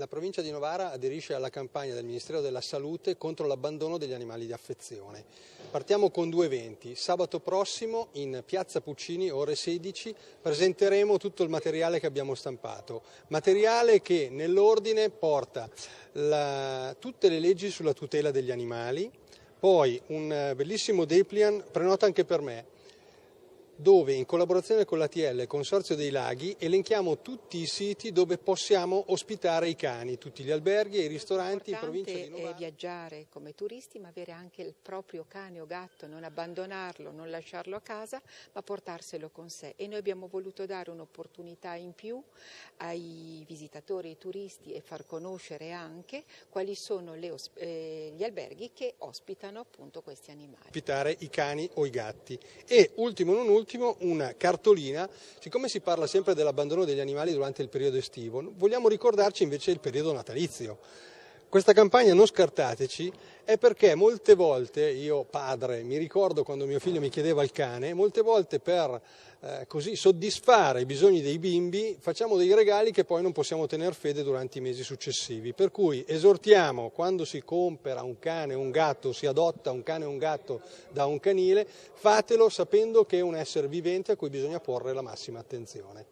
La provincia di Novara aderisce alla campagna del Ministero della Salute contro l'abbandono degli animali di affezione. Partiamo con due eventi. Sabato prossimo in Piazza Puccini, ore 16, presenteremo tutto il materiale che abbiamo stampato. Materiale che nell'ordine porta la... tutte le leggi sulla tutela degli animali, poi un eh, bellissimo Deplian, prenota anche per me, dove in collaborazione con l'ATL, Consorzio dei Laghi, elenchiamo tutti i siti dove possiamo ospitare i cani, tutti gli alberghi e i ristoranti in provincia di Novara. È viaggiare come turisti ma avere anche il proprio cane o gatto, non abbandonarlo, non lasciarlo a casa ma portarselo con sé e noi abbiamo voluto dare un'opportunità in più ai visitatori, ai turisti e far conoscere anche quali sono le, eh, gli alberghi che ospitano appunto questi animali. Ospitare i cani o i gatti e ultimo non ultimo ultimo una cartolina, siccome si parla sempre dell'abbandono degli animali durante il periodo estivo, vogliamo ricordarci invece il periodo natalizio. Questa campagna Non scartateci è perché molte volte, io padre, mi ricordo quando mio figlio mi chiedeva il cane, molte volte per eh, così soddisfare i bisogni dei bimbi facciamo dei regali che poi non possiamo tenere fede durante i mesi successivi. Per cui esortiamo quando si compra un cane o un gatto, si adotta un cane o un gatto da un canile, fatelo sapendo che è un essere vivente a cui bisogna porre la massima attenzione.